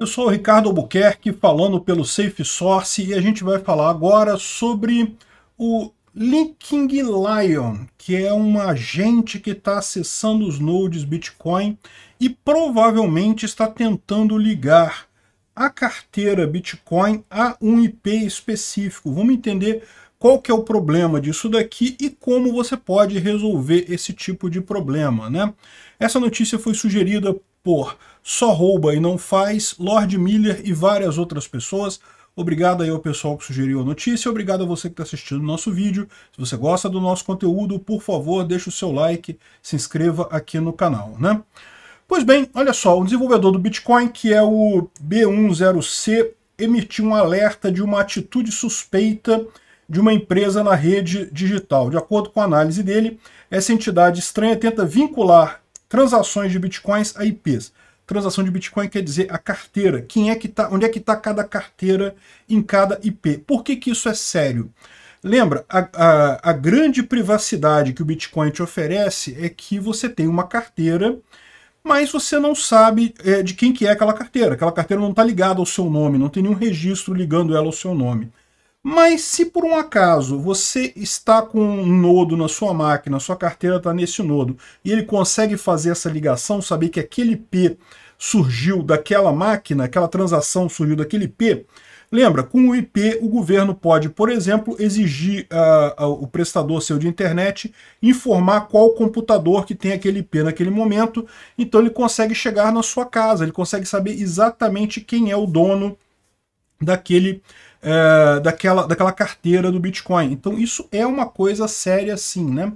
Eu sou o Ricardo Albuquerque, falando pelo Safe Source, e a gente vai falar agora sobre o Linking Lion, que é um agente que está acessando os nodes Bitcoin e provavelmente está tentando ligar a carteira Bitcoin a um IP específico. Vamos entender qual que é o problema disso daqui e como você pode resolver esse tipo de problema, né? Essa notícia foi sugerida por Só Rouba e Não Faz, Lord Miller e várias outras pessoas. Obrigado aí ao pessoal que sugeriu a notícia, obrigado a você que está assistindo o nosso vídeo. Se você gosta do nosso conteúdo, por favor, deixe o seu like, se inscreva aqui no canal, né? Pois bem, olha só, o desenvolvedor do Bitcoin, que é o B10C, emitiu um alerta de uma atitude suspeita de uma empresa na rede digital. De acordo com a análise dele, essa entidade estranha tenta vincular Transações de bitcoins a IPs. Transação de Bitcoin quer dizer a carteira. Quem é que tá, onde é que está cada carteira em cada IP? Por que, que isso é sério? Lembra, a, a, a grande privacidade que o Bitcoin te oferece é que você tem uma carteira mas você não sabe é, de quem que é aquela carteira. Aquela carteira não está ligada ao seu nome, não tem nenhum registro ligando ela ao seu nome. Mas se por um acaso você está com um nodo na sua máquina, sua carteira está nesse nodo, e ele consegue fazer essa ligação, saber que aquele P surgiu daquela máquina, aquela transação surgiu daquele IP. Lembra, com o IP o governo pode, por exemplo, exigir uh, uh, o prestador seu de internet informar qual computador que tem aquele IP naquele momento, então ele consegue chegar na sua casa, ele consegue saber exatamente quem é o dono daquele é, daquela, daquela carteira do Bitcoin. Então isso é uma coisa séria sim, né?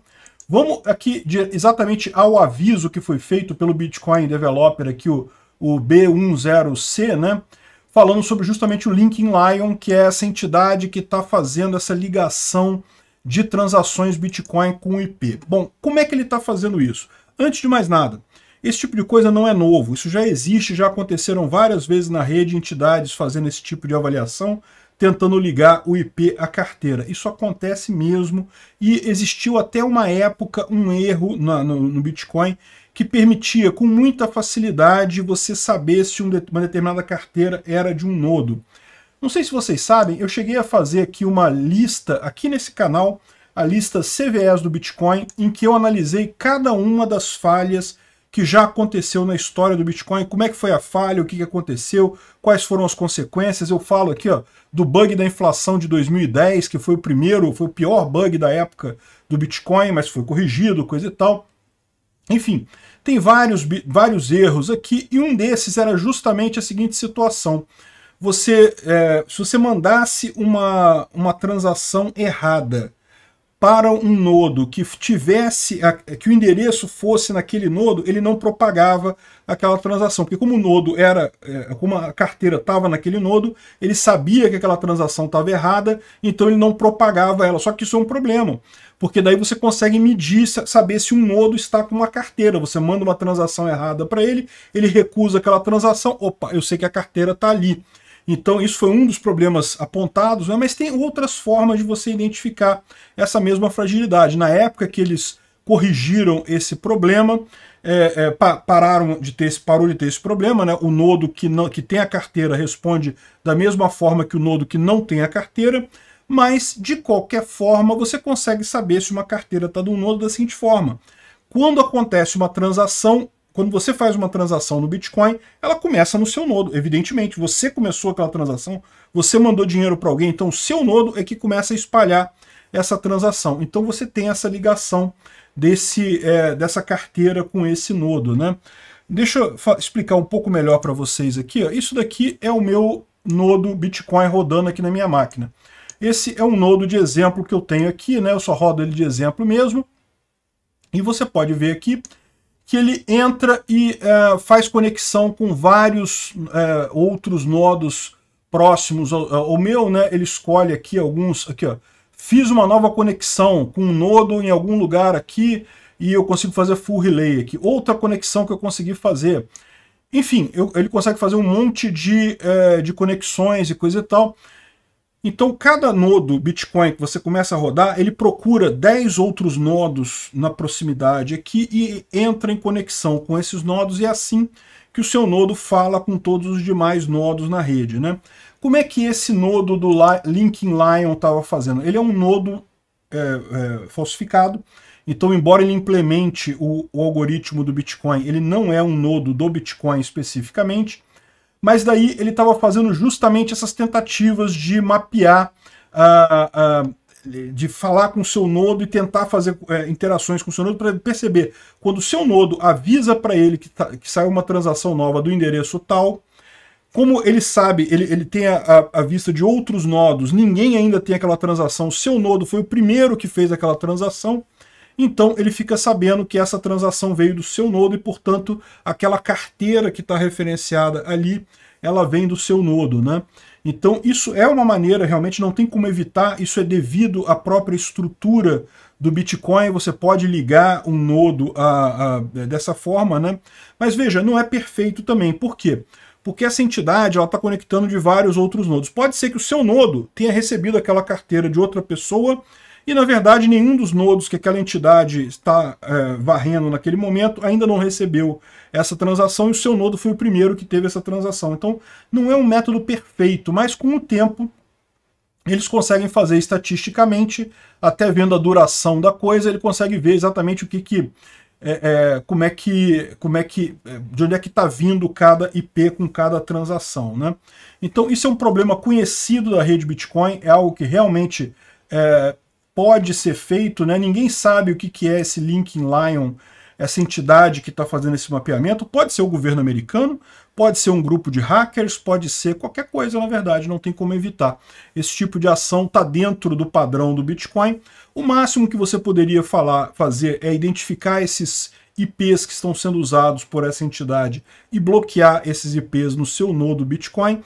Vamos aqui de, exatamente ao aviso que foi feito pelo Bitcoin Developer aqui, o, o B10C, né? Falando sobre justamente o Linkin Lion, que é essa entidade que está fazendo essa ligação de transações Bitcoin com o IP. Bom, como é que ele está fazendo isso? Antes de mais nada, esse tipo de coisa não é novo, isso já existe, já aconteceram várias vezes na rede entidades fazendo esse tipo de avaliação, tentando ligar o IP à carteira. Isso acontece mesmo e existiu até uma época um erro no, no, no Bitcoin que permitia com muita facilidade você saber se uma determinada carteira era de um nodo. Não sei se vocês sabem, eu cheguei a fazer aqui uma lista aqui nesse canal, a lista CVS do Bitcoin, em que eu analisei cada uma das falhas que já aconteceu na história do Bitcoin, como é que foi a falha, o que aconteceu, quais foram as consequências. Eu falo aqui ó, do bug da inflação de 2010, que foi o primeiro, foi o pior bug da época do Bitcoin, mas foi corrigido, coisa e tal. Enfim, tem vários, vários erros aqui, e um desses era justamente a seguinte situação. Você, é, se você mandasse uma, uma transação errada, para um nodo que tivesse que o endereço fosse naquele nodo, ele não propagava aquela transação, porque como o nodo era, é, como a carteira estava naquele nodo, ele sabia que aquela transação estava errada, então ele não propagava ela. Só que isso é um problema, porque daí você consegue medir, saber se um nodo está com uma carteira. Você manda uma transação errada para ele, ele recusa aquela transação, opa, eu sei que a carteira está ali. Então, isso foi um dos problemas apontados, né? mas tem outras formas de você identificar essa mesma fragilidade. Na época que eles corrigiram esse problema, é, é, pa pararam de ter esse, parou de ter esse problema, né? O nodo que, não, que tem a carteira responde da mesma forma que o nodo que não tem a carteira, mas de qualquer forma você consegue saber se uma carteira está de um nodo da seguinte forma. Quando acontece uma transação, quando você faz uma transação no Bitcoin, ela começa no seu nodo. Evidentemente, você começou aquela transação, você mandou dinheiro para alguém, então o seu nodo é que começa a espalhar essa transação. Então você tem essa ligação desse, é, dessa carteira com esse nodo. Né? Deixa eu explicar um pouco melhor para vocês aqui. Ó. Isso daqui é o meu nodo Bitcoin rodando aqui na minha máquina. Esse é um nodo de exemplo que eu tenho aqui, né? eu só rodo ele de exemplo mesmo. E você pode ver aqui, que ele entra e é, faz conexão com vários é, outros nodos próximos ao, ao, é, meu, né? Ele escolhe aqui alguns, aqui ó, fiz uma nova conexão com um nodo em algum lugar aqui e eu consigo fazer full relay aqui. Outra conexão que eu consegui fazer. Enfim, eu, ele consegue fazer um monte de, é, de conexões e coisa e tal. Então, cada nodo Bitcoin que você começa a rodar, ele procura 10 outros nodos na proximidade aqui e entra em conexão com esses nodos, e é assim que o seu nodo fala com todos os demais nodos na rede. Né? Como é que esse nodo do Linkin Lion estava fazendo? Ele é um nodo é, é, falsificado, então, embora ele implemente o, o algoritmo do Bitcoin, ele não é um nodo do Bitcoin especificamente, mas daí ele estava fazendo justamente essas tentativas de mapear, uh, uh, de falar com o seu nodo e tentar fazer uh, interações com o seu nodo para perceber quando o seu nodo avisa para ele que, tá, que saiu uma transação nova do endereço tal, como ele sabe, ele, ele tem a, a, a, vista de outros nodos, ninguém ainda tem aquela transação, o seu nodo foi o primeiro que fez aquela transação, então ele fica sabendo que essa transação veio do seu nodo e, portanto, aquela carteira que está referenciada ali, ela vem do seu nodo. Né? Então isso é uma maneira, realmente não tem como evitar, isso é devido à própria estrutura do Bitcoin, você pode ligar um nodo a, a, dessa forma, né? Mas veja, não é perfeito também. Por quê? Porque essa entidade está conectando de vários outros nodos. Pode ser que o seu nodo tenha recebido aquela carteira de outra pessoa e, na verdade, nenhum dos nodos que aquela entidade está é, varrendo naquele momento ainda não recebeu essa transação e o seu nodo foi o primeiro que teve essa transação. Então, não é um método perfeito, mas com o tempo eles conseguem fazer estatisticamente, até vendo a duração da coisa, ele consegue ver exatamente o que, que é, é, como é que, como é que, é, de onde é que está vindo cada IP com cada transação, né? Então isso é um problema conhecido da rede Bitcoin, é algo que realmente é, pode ser feito, né? ninguém sabe o que, que é esse Lincoln Lion, essa entidade que está fazendo esse mapeamento. Pode ser o governo americano, pode ser um grupo de hackers, pode ser qualquer coisa, na verdade, não tem como evitar. Esse tipo de ação está dentro do padrão do Bitcoin. O máximo que você poderia falar, fazer é identificar esses IPs que estão sendo usados por essa entidade e bloquear esses IPs no seu nodo Bitcoin.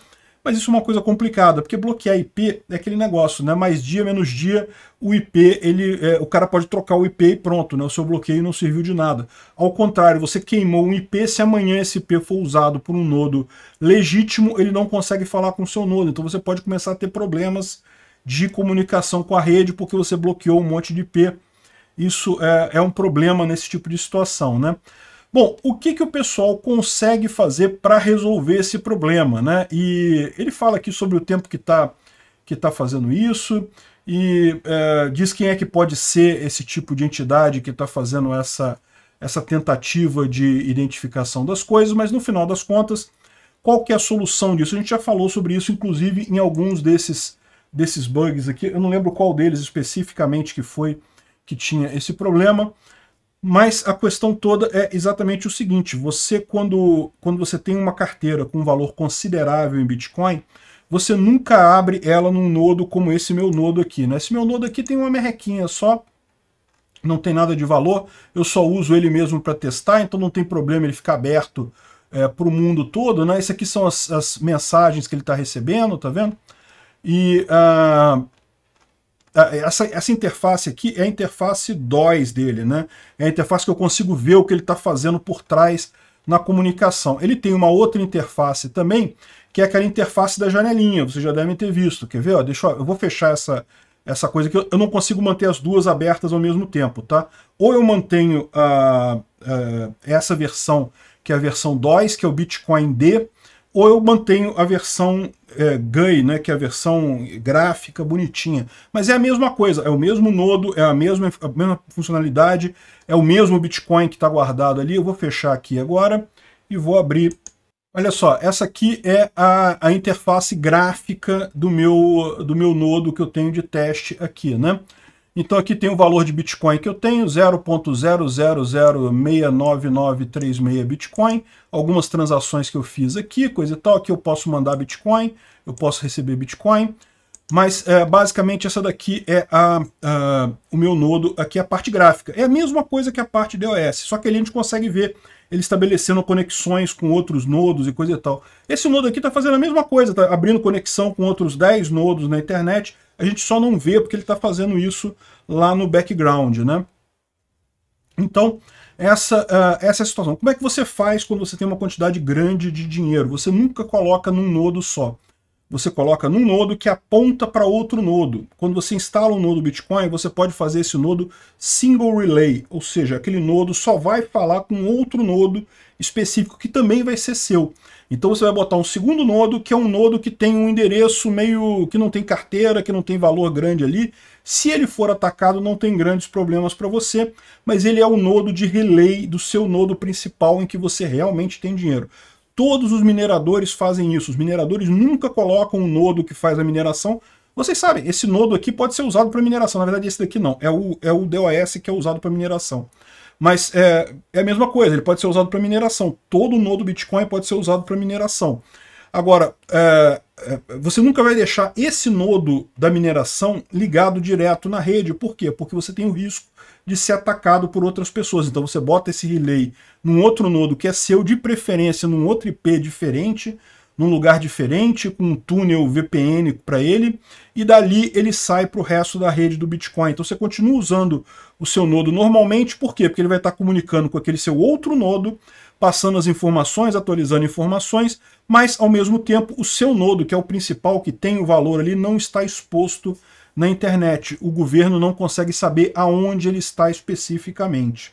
Mas isso é uma coisa complicada, porque bloquear IP é aquele negócio, né? Mais dia, menos dia, o IP, ele, é, o cara pode trocar o IP e pronto, né? O seu bloqueio não serviu de nada. Ao contrário, você queimou um IP, se amanhã esse IP for usado por um nodo legítimo, ele não consegue falar com o seu nodo. Então você pode começar a ter problemas de comunicação com a rede porque você bloqueou um monte de IP. Isso é, é um problema nesse tipo de situação, né? Bom, o que, que o pessoal consegue fazer para resolver esse problema? Né? E ele fala aqui sobre o tempo que está que tá fazendo isso, e é, diz quem é que pode ser esse tipo de entidade que está fazendo essa, essa tentativa de identificação das coisas, mas no final das contas, qual que é a solução disso? A gente já falou sobre isso, inclusive, em alguns desses, desses bugs aqui. Eu não lembro qual deles especificamente que foi que tinha esse problema, mas a questão toda é exatamente o seguinte: você, quando, quando você tem uma carteira com um valor considerável em Bitcoin, você nunca abre ela num nodo como esse meu nodo aqui. Né? Esse meu nodo aqui tem uma merrequinha só, não tem nada de valor, eu só uso ele mesmo para testar, então não tem problema ele ficar aberto é, para o mundo todo. Né? Essas aqui são as, as mensagens que ele está recebendo, tá vendo? E uh, essa, essa interface aqui é a interface DOS dele, né? É a interface que eu consigo ver o que ele está fazendo por trás na comunicação. Ele tem uma outra interface também, que é aquela interface da janelinha, vocês já devem ter visto. Quer ver? Ó, deixa eu, eu vou fechar essa, essa coisa aqui. Eu não consigo manter as duas abertas ao mesmo tempo, tá? Ou eu mantenho uh, uh, essa versão, que é a versão DOS, que é o Bitcoin D, ou eu mantenho a versão é, GUI, né, que é a versão gráfica bonitinha. Mas é a mesma coisa, é o mesmo nodo, é a mesma, a mesma funcionalidade, é o mesmo Bitcoin que está guardado ali. Eu vou fechar aqui agora e vou abrir. Olha só, essa aqui é a, a interface gráfica do meu, do meu nodo que eu tenho de teste aqui, né? Então aqui tem o valor de Bitcoin que eu tenho, 0.00069936 Bitcoin, algumas transações que eu fiz aqui, coisa e tal, aqui eu posso mandar Bitcoin, eu posso receber Bitcoin, mas é, basicamente essa daqui é a, a, o meu nodo, aqui é a parte gráfica. É a mesma coisa que a parte DOS, só que ali a gente consegue ver ele estabelecendo conexões com outros nodos e coisa e tal. Esse nodo aqui está fazendo a mesma coisa, está abrindo conexão com outros 10 nodos na internet, a gente só não vê porque ele está fazendo isso lá no background, né? Então, essa, uh, essa é a situação. Como é que você faz quando você tem uma quantidade grande de dinheiro? Você nunca coloca num nodo só. Você coloca num nodo que aponta para outro nodo. Quando você instala um nodo Bitcoin, você pode fazer esse nodo single relay, ou seja, aquele nodo só vai falar com outro nodo específico que também vai ser seu. Então você vai botar um segundo nodo, que é um nodo que tem um endereço meio que não tem carteira, que não tem valor grande ali. Se ele for atacado, não tem grandes problemas para você, mas ele é o nodo de relay do seu nodo principal em que você realmente tem dinheiro. Todos os mineradores fazem isso. Os mineradores nunca colocam um nodo que faz a mineração, vocês sabem, esse nodo aqui pode ser usado para mineração. Na verdade, esse daqui não. É o, é o DOS que é usado para mineração. Mas é, é a mesma coisa, ele pode ser usado para mineração. Todo nodo Bitcoin pode ser usado para mineração. Agora, é, é, você nunca vai deixar esse nodo da mineração ligado direto na rede. Por quê? Porque você tem o risco de ser atacado por outras pessoas. Então você bota esse relay num outro nodo que é seu, de preferência num outro IP diferente, num lugar diferente, com um túnel VPN para ele, e dali ele sai para o resto da rede do Bitcoin. Então você continua usando o seu nodo normalmente, por quê? Porque ele vai estar tá comunicando com aquele seu outro nodo, passando as informações, atualizando informações, mas ao mesmo tempo o seu nodo, que é o principal, que tem o valor ali, não está exposto na internet. O governo não consegue saber aonde ele está especificamente.